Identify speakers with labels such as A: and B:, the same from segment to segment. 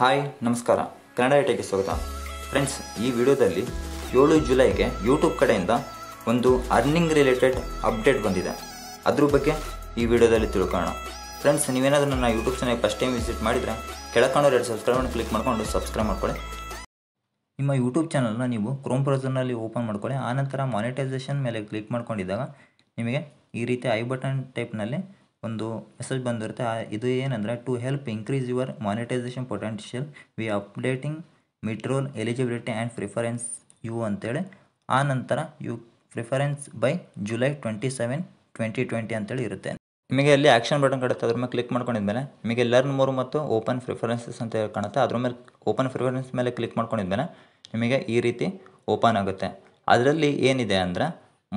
A: hi ನಮಸ್ಕಾರ ಕನ್ನಡ ಏಟೆಗೆ ಸ್ವಾಗತ friends ಈ ವಿಡಿಯೋದಲ್ಲಿ ಏಳು ಜುಲೈಗೆ ಯೂಟ್ಯೂಬ್ ಕಡೆಯಿಂದ ಒಂದು ಅರ್ನಿಂಗ್ ರಿಲೇಟೆಡ್ ಅಪ್ಡೇಟ್ ಬಂದಿದೆ ಅದ್ರ ಬಗ್ಗೆ ಈ ವಿಡಿಯೋದಲ್ಲಿ ತಿಳ್ಕೊಳ್ಳೋಣ ಫ್ರೆಂಡ್ಸ್ ನೀವೇನಾದರೂ ನನ್ನ YouTube channel first time visit ಮಾಡಿದರೆ ಕೆಳಕೊಂಡು ಎರಡು ಮಾಡಿ ಕ್ಲಿಕ್ ಮಾಡಿಕೊಂಡು ಸಬ್ಸ್ಕ್ರೈಬ್ ಮಾಡ್ಕೊಳ್ಳಿ ನಿಮ್ಮ ಯೂಟ್ಯೂಬ್ ಚಾನಲ್ನ ನೀವು ಕ್ರೋಮ್ ಬ್ರೌಸರ್ನಲ್ಲಿ ಓಪನ್ ಮಾಡ್ಕೊಳ್ಳಿ ಆನಂತರ ಮಾನಿಟೈಸೇಷನ್ ಮೇಲೆ ಕ್ಲಿಕ್ ಮಾಡ್ಕೊಂಡಿದ್ದಾಗ ನಿಮಗೆ ಈ ರೀತಿ ಐ ಬಟನ್ ಟೈಪ್ನಲ್ಲಿ ಒಂದು ಮೆಸೇಜ್ ಬಂದಿರುತ್ತೆ ಇದು ಏನಂದರೆ to help increase your monetisation potential we updating midroll eligibility and preference you ಅಂತೇಳಿ ಆ ನಂತರ you preference by July twenty seven twenty twenty ಅಂತೇಳಿ ಇರುತ್ತೆ ನಿಮಗೆ ಅಲ್ಲಿ ಆ್ಯಕ್ಷನ್ ಬಟನ್ ಕಡುತ್ತೆ ಅದ್ರ ಮೇಲೆ ಕ್ಲಿಕ್ ಮಾಡ್ಕೊಂಡಿದ್ಮೇಲೆ ನಿಮಗೆ ಲರ್ನ್ ಮೋರ್ ಮತ್ತು ಓಪನ್ ಪ್ರಿಫರೆನ್ಸಸ್ ಅಂತ ಕಾಣುತ್ತೆ ಅದ್ರ ಮೇಲೆ ಓಪನ್ ಪ್ರಿಫರೆನ್ಸ್ ಮೇಲೆ ಕ್ಲಿಕ್ ಮಾಡ್ಕೊಂಡಿದ್ಮೇಲೆ ನಿಮಗೆ ಈ ರೀತಿ ಓಪನ್ ಆಗುತ್ತೆ ಅದರಲ್ಲಿ ಏನಿದೆ ಅಂದರೆ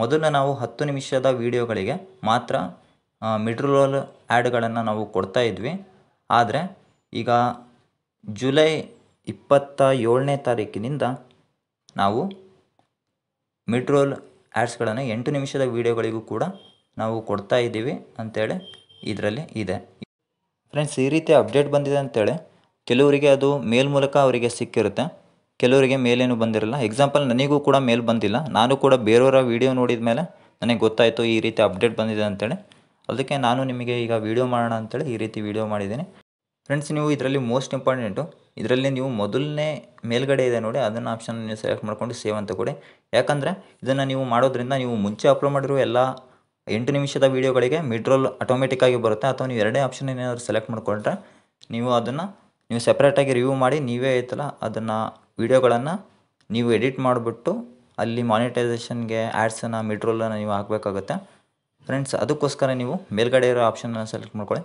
A: ಮೊದಲು ನಾವು ಹತ್ತು ನಿಮಿಷದ ವೀಡಿಯೋಗಳಿಗೆ ಮಾತ್ರ ಮಿಡ್ರೋಲ್ ಆ್ಯಡ್ಗಳನ್ನು ನಾವು ಕೊಡ್ತಾ ಇದ್ವಿ ಆದರೆ ಈಗ ಜುಲೈ ಇಪ್ಪತ್ತ ಏಳನೇ ತಾರೀಕಿನಿಂದ ನಾವು ಮಿಡ್ರೋಲ್ ಆ್ಯಡ್ಸ್ಗಳನ್ನು ಎಂಟು ನಿಮಿಷದ ವೀಡಿಯೋಗಳಿಗೂ ಕೂಡ ನಾವು ಕೊಡ್ತಾ ಇದ್ದೀವಿ ಅಂಥೇಳಿ ಇದರಲ್ಲಿ ಇದೆ ಫ್ರೆಂಡ್ಸ್ ಈ ರೀತಿ ಅಪ್ಡೇಟ್ ಬಂದಿದೆ ಅಂತೇಳಿ ಕೆಲವರಿಗೆ ಅದು ಮೇಲ್ ಮೂಲಕ ಅವರಿಗೆ ಸಿಕ್ಕಿರುತ್ತೆ ಕೆಲವರಿಗೆ ಮೇಲೇನು ಬಂದಿರಲ್ಲ ಎಕ್ಸಾಂಪಲ್ ನನಗೂ ಕೂಡ ಮೇಲ್ ಬಂದಿಲ್ಲ ನಾನು ಕೂಡ ಬೇರೆಯವರ ವೀಡಿಯೋ ನೋಡಿದ ಮೇಲೆ ನನಗೆ ಗೊತ್ತಾಯಿತು ಈ ರೀತಿ ಅಪ್ಡೇಟ್ ಬಂದಿದೆ ಅಂತೇಳಿ ಅದಕ್ಕೆ ನಾನು ನಿಮಗೆ ಈಗ ವೀಡಿಯೋ ಮಾಡೋಣ ಅಂತೇಳಿ ಈ ರೀತಿ ವೀಡಿಯೋ ಮಾಡಿದ್ದೀನಿ ಫ್ರೆಂಡ್ಸ್ ನೀವು ಇದರಲ್ಲಿ ಮೋಸ್ಟ್ ಇಂಪಾರ್ಟೆಂಟು ಇದರಲ್ಲಿ ನೀವು ಮೊದಲನೇ ಮೇಲ್ಗಡೆ ಇದೆ ನೋಡಿ ಅದನ್ನು ಆಪ್ಷನ್ ನೀವು ಸೆಲೆಕ್ಟ್ ಮಾಡಿಕೊಂಡು ಸೇವ್ ಅಂತ ಕೊಡಿ ಯಾಕಂದರೆ ಇದನ್ನು ನೀವು ಮಾಡೋದ್ರಿಂದ ನೀವು ಮುಂಚೆ ಅಪ್ಲೋಡ್ ಮಾಡಿರೋ ಎಲ್ಲ ಎಂಟು ನಿಮಿಷದ ವೀಡಿಯೋಗಳಿಗೆ ಮಿಡ್ರೋಲ್ ಆಟೋಮೆಟಿಕ್ಕಾಗಿ ಬರುತ್ತೆ ಅಥವಾ ನೀವು ಎರಡೇ ಆಪ್ಷನ್ ಏನಾದರೂ ಸೆಲೆಕ್ಟ್ ಮಾಡಿಕೊಂಡ್ರೆ ನೀವು ಅದನ್ನು ನೀವು ಸೆಪ್ರೇಟಾಗಿ ರಿವ್ಯೂ ಮಾಡಿ ನೀವೇ ಐತಲ್ಲ ಅದನ್ನು ವೀಡಿಯೋಗಳನ್ನು ನೀವು ಎಡಿಟ್ ಮಾಡಿಬಿಟ್ಟು ಅಲ್ಲಿ ಮಾನಿಟೈಸೇಷನ್ಗೆ ಆ್ಯಡ್ಸನ್ನು ಮಿಡ್ರೋಲನ್ನು ನೀವು ಹಾಕಬೇಕಾಗುತ್ತೆ ಫ್ರೆಂಡ್ಸ್ ಅದಕ್ಕೋಸ್ಕರ ನೀವು ಮೇಲ್ಗಡೆ ಇರೋ ಆಪ್ಷನನ್ನು ಸೆಲೆಕ್ಟ್ ಮಾಡ್ಕೊಳ್ಳಿ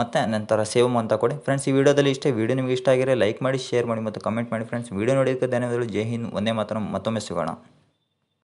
A: ಮತ್ತು ನಂತರ ಸೇವ್ ಅಂತ ಕೊಡಿ ಫ್ರೆಂಡ್ಸ್ ಈ ವಿಡಿಯೋದಲ್ಲಿ ಇಷ್ಟೇ ವಿಡಿಯೋ ನಿಮಗೆ ಇಷ್ಟ ಆಗಿದೆ ಲೈಕ್ ಮಾಡಿ ಶೇರ್ ಮಾಡಿ ಮತ್ತು ಕಮೆಂಟ್ ಮಾಡಿ ಫ್ರೆಂಡ್ಸ್ ವಿಡಿಯೋ ನೋಡಿದ್ದಕ್ಕೆ ಧನ್ಯವಾದಗಳು ಜೈ ಹಿಂದ್ ಒಂದೇ ಮಾತ್ರ ಮತ್ತೊಮ್ಮೆ ಸಿಗೋಣ